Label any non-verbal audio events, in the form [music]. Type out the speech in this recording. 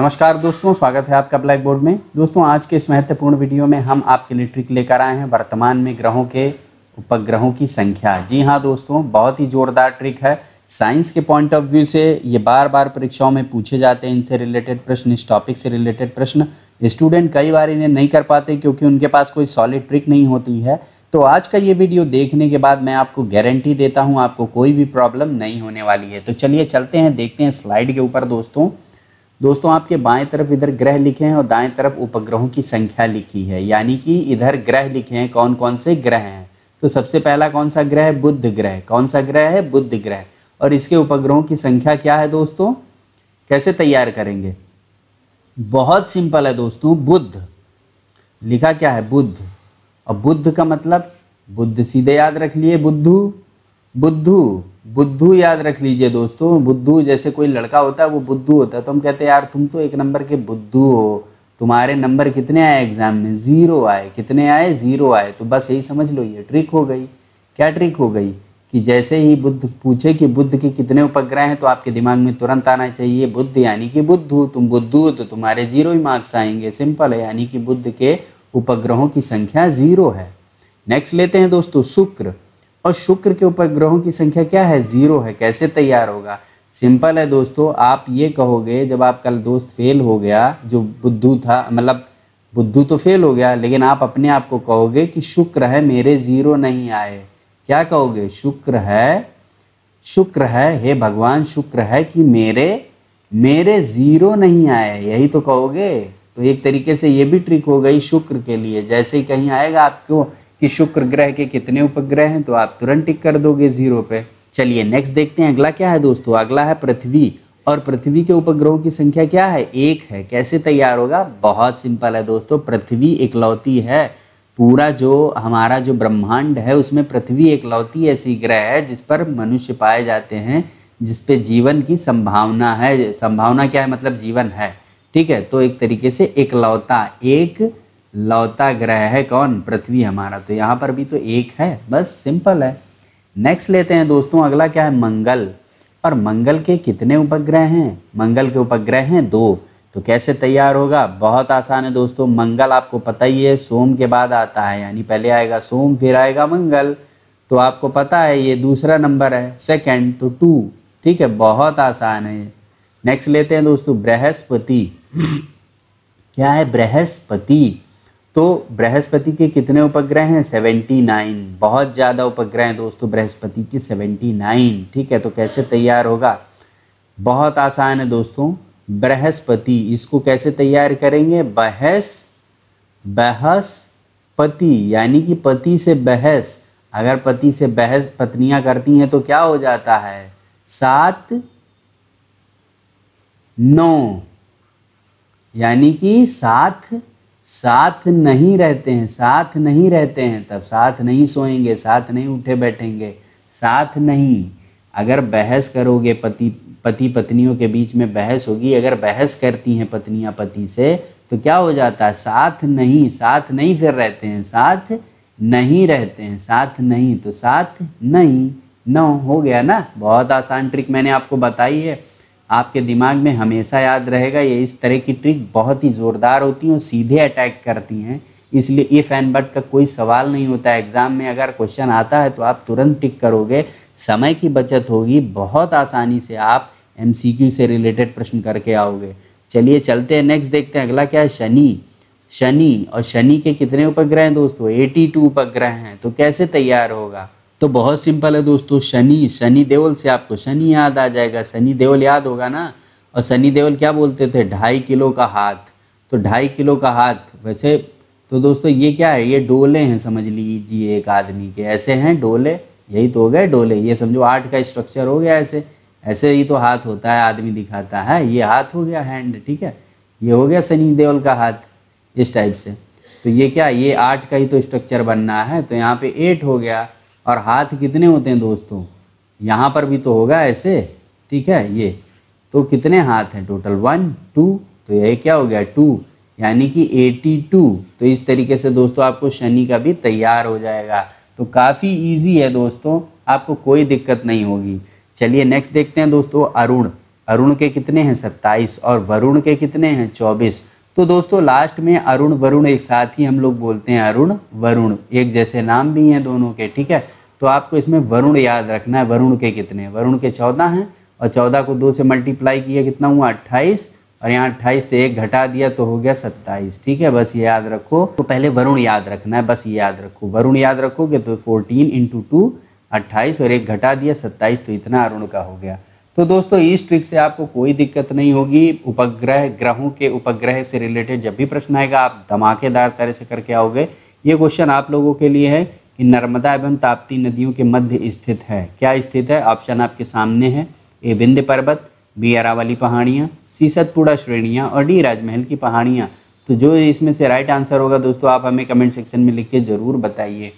नमस्कार दोस्तों स्वागत है आपका ब्लैक बोर्ड में दोस्तों आज के इस महत्वपूर्ण वीडियो में हम आपके लिए ट्रिक लेकर आए हैं वर्तमान में ग्रहों के उपग्रहों की संख्या जी हाँ दोस्तों बहुत ही ज़ोरदार ट्रिक है साइंस के पॉइंट ऑफ व्यू से ये बार बार परीक्षाओं में पूछे जाते हैं इनसे रिलेटेड प्रश्न इस टॉपिक से रिलेटेड प्रश्न स्टूडेंट कई बार इन्हें नहीं कर पाते क्योंकि उनके पास कोई सॉलिड ट्रिक नहीं होती है तो आज का ये वीडियो देखने के बाद मैं आपको गारंटी देता हूँ आपको कोई भी प्रॉब्लम नहीं होने वाली है तो चलिए चलते हैं देखते हैं स्लाइड के ऊपर दोस्तों दोस्तों आपके बाएं तरफ इधर ग्रह लिखे हैं और दाएं तरफ उपग्रहों की संख्या लिखी है यानी कि इधर ग्रह लिखे हैं कौन कौन से ग्रह हैं तो सबसे पहला कौन सा ग्रह है बुद्ध ग्रह कौन सा ग्रह है बुद्ध ग्रह और इसके उपग्रहों की संख्या क्या है दोस्तों कैसे तैयार करेंगे बहुत सिंपल है दोस्तों बुद्ध लिखा क्या है बुद्ध और बुद्ध का मतलब बुद्ध सीधे याद रख लिए बुद्धू बुद्धू बुद्धू याद रख लीजिए दोस्तों बुद्धू जैसे कोई लड़का होता है वो बुद्धू होता है तो हम कहते हैं यार तुम तो एक नंबर के बुद्धू हो तुम्हारे नंबर कितने आए एग्ज़ाम में ज़ीरो आए कितने आए ज़ीरो आए तो बस यही समझ लो ये ट्रिक हो गई क्या ट्रिक हो गई कि जैसे ही बुद्ध पूछे कि बुद्ध के कितने उपग्रह हैं तो आपके दिमाग में तुरंत आना चाहिए बुद्ध यानी कि बुद्धू तुम बुद्ध हो तो तुम्हारे ज़ीरो ही मार्क्स आएंगे सिंपल है यानी कि बुद्ध के उपग्रहों की संख्या ज़ीरो है नेक्स्ट लेते हैं दोस्तों शुक्र और शुक्र के ऊपर ग्रहों की संख्या क्या है ज़ीरो है कैसे तैयार होगा सिंपल है दोस्तों आप ये कहोगे जब आपका दोस्त फेल हो गया जो बुद्धू था मतलब बुद्धू तो फेल हो गया लेकिन आप अपने आप को कहोगे कि शुक्र है मेरे ज़ीरो नहीं आए क्या कहोगे शुक्र है शुक्र है हे भगवान शुक्र है कि मेरे मेरे ज़ीरो नहीं आए यही तो कहोगे तो एक तरीके से ये भी ट्रिक हो गई शुक्र के लिए जैसे ही कहीं आएगा आपको कि शुक्र ग्रह के कितने उपग्रह हैं तो आप तुरंत टिक कर दोगे जीरो पे चलिए नेक्स्ट देखते हैं अगला क्या है दोस्तों अगला है पृथ्वी और पृथ्वी के उपग्रहों की संख्या क्या है एक है कैसे तैयार होगा बहुत सिंपल है दोस्तों पृथ्वी इकलौती है पूरा जो हमारा जो ब्रह्मांड है उसमें पृथ्वी इकलौती ऐसी ग्रह है जिस पर मनुष्य पाए जाते हैं जिस पे जीवन की संभावना है संभावना क्या है मतलब जीवन है ठीक है तो एक तरीके से इकलौता एक लौता ग्रह है कौन पृथ्वी हमारा तो यहाँ पर भी तो एक है बस सिंपल है नेक्स्ट लेते हैं दोस्तों अगला क्या है मंगल और मंगल के कितने उपग्रह हैं मंगल के उपग्रह हैं दो तो कैसे तैयार होगा बहुत आसान है दोस्तों मंगल आपको पता ही है सोम के बाद आता है यानी पहले आएगा सोम फिर आएगा मंगल तो आपको पता है ये दूसरा नंबर है सेकेंड तो टू ठीक है बहुत आसान है नेक्स्ट लेते हैं दोस्तों बृहस्पति [clears throat] क्या है बृहस्पति तो बृहस्पति के कितने उपग्रह हैं सेवेंटी नाइन बहुत ज़्यादा उपग्रह हैं दोस्तों बृहस्पति के नाइन ठीक है तो कैसे तैयार होगा बहुत आसान है दोस्तों बृहस्पति इसको कैसे तैयार करेंगे बहस बहस पति यानी कि पति से बहस अगर पति से बहस पत्नियां करती हैं तो क्या हो जाता है सात नौ यानी कि सात साथ नहीं रहते हैं साथ नहीं रहते हैं तब साथ नहीं सोएंगे साथ नहीं उठे बैठेंगे साथ नहीं अगर बहस करोगे पति पति पत्नियों के बीच में बहस होगी अगर बहस करती हैं पत्नियां पति से तो क्या हो जाता है साथ नहीं साथ नहीं फिर रहते हैं साथ नहीं रहते हैं साथ नहीं तो साथ नहीं नौ हो गया ना बहुत आसान ट्रिक मैंने आपको बताई है आपके दिमाग में हमेशा याद रहेगा ये इस तरह की ट्रिक बहुत ही ज़ोरदार होती हैं और सीधे अटैक करती हैं इसलिए ये फैन बट का कोई सवाल नहीं होता एग्ज़ाम में अगर क्वेश्चन आता है तो आप तुरंत टिक करोगे समय की बचत होगी बहुत आसानी से आप एम से रिलेटेड प्रश्न करके आओगे चलिए चलते हैं नेक्स्ट देखते हैं अगला क्या है शनि शनि और शनि के कितने उपग्रह हैं दोस्तों 82 उपग्रह हैं तो कैसे तैयार होगा तो बहुत सिंपल है दोस्तों शनि शनि देवल से आपको शनि याद आ जाएगा शनि देवल याद होगा ना और शनि देवल क्या बोलते थे ढाई किलो का हाथ तो ढाई किलो का हाथ वैसे तो दोस्तों ये क्या है ये डोले हैं समझ लीजिए एक आदमी के ऐसे हैं डोले यही तो हो गए डोले ये समझो आठ का स्ट्रक्चर हो गया ऐसे ऐसे ही तो हाथ होता है आदमी दिखाता है ये हाथ हो गया हैंड ठीक है ये हो गया सनी देवल का हाथ इस टाइप से तो ये क्या ये आठ का ही तो स्ट्रक्चर बनना है तो यहाँ पे एट हो गया और हाथ कितने होते हैं दोस्तों यहाँ पर भी तो होगा ऐसे ठीक है ये तो कितने हाथ हैं टोटल वन टू तो यह क्या हो गया टू यानी कि एटी टू तो इस तरीके से दोस्तों आपको शनि का भी तैयार हो जाएगा तो काफ़ी ईजी है दोस्तों आपको कोई दिक्कत नहीं होगी चलिए नेक्स्ट देखते हैं दोस्तों अरुण अरुण के कितने हैं सत्ताईस और वरुण के कितने हैं चौबीस तो दोस्तों लास्ट में अरुण वरुण एक साथ ही हम लोग बोलते हैं अरुण वरुण एक जैसे नाम भी हैं दोनों के ठीक है तो आपको इसमें वरुण याद रखना है वरुण के कितने वरुण के चौदह हैं और चौदह को दो से मल्टीप्लाई किया कितना हुआ अट्ठाईस और यहाँ अट्ठाईस से एक घटा दिया तो हो गया सत्ताईस ठीक है बस ये याद रखो तो पहले वरुण याद रखना है बस ये याद रखो वरुण याद रखोगे तो फोर्टीन इंटू टू अट्ठाईस और एक घटा दिया सत्ताईस तो इतना अरुण का हो गया तो दोस्तों इस ट्रिक से आपको कोई दिक्कत नहीं होगी उपग्रह ग्रहों के उपग्रह से रिलेटेड जब भी प्रश्न आएगा आप धमाकेदार तरह से करके आओगे ये क्वेश्चन आप लोगों के लिए है कि नर्मदा एवं ताप्ती नदियों के मध्य स्थित है क्या स्थित है ऑप्शन आपके सामने है ए विंध्य पर्वत बी अरावली पहाड़ियाँ सी सतपुड़ा श्रेणियाँ और डी राजमहल की पहाड़ियाँ तो जो इसमें से राइट आंसर होगा दोस्तों आप हमें कमेंट सेक्शन में लिख के ज़रूर बताइए